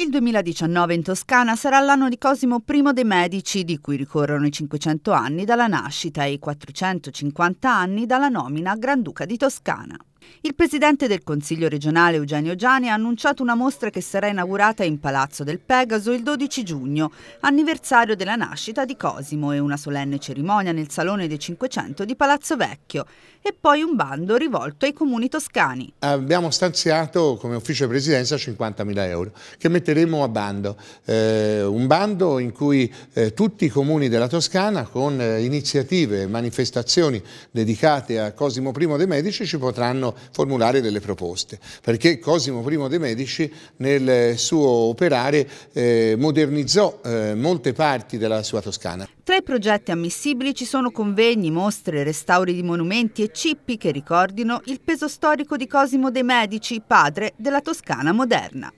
Il 2019 in Toscana sarà l'anno di Cosimo I de' Medici, di cui ricorrono i 500 anni dalla nascita e i 450 anni dalla nomina a Granduca di Toscana. Il presidente del Consiglio regionale Eugenio Giani ha annunciato una mostra che sarà inaugurata in Palazzo del Pegaso il 12 giugno, anniversario della nascita di Cosimo e una solenne cerimonia nel Salone dei 500 di Palazzo Vecchio e poi un bando rivolto ai comuni toscani. Abbiamo stanziato come ufficio di presidenza 50.000 euro che metteremo a bando, eh, un bando in cui eh, tutti i comuni della Toscana con eh, iniziative, manifestazioni dedicate a Cosimo I dei Medici ci potranno formulare delle proposte, perché Cosimo I de' Medici nel suo operare eh, modernizzò eh, molte parti della sua Toscana. Tra i progetti ammissibili ci sono convegni, mostre, restauri di monumenti e cippi che ricordino il peso storico di Cosimo de' Medici, padre della Toscana moderna.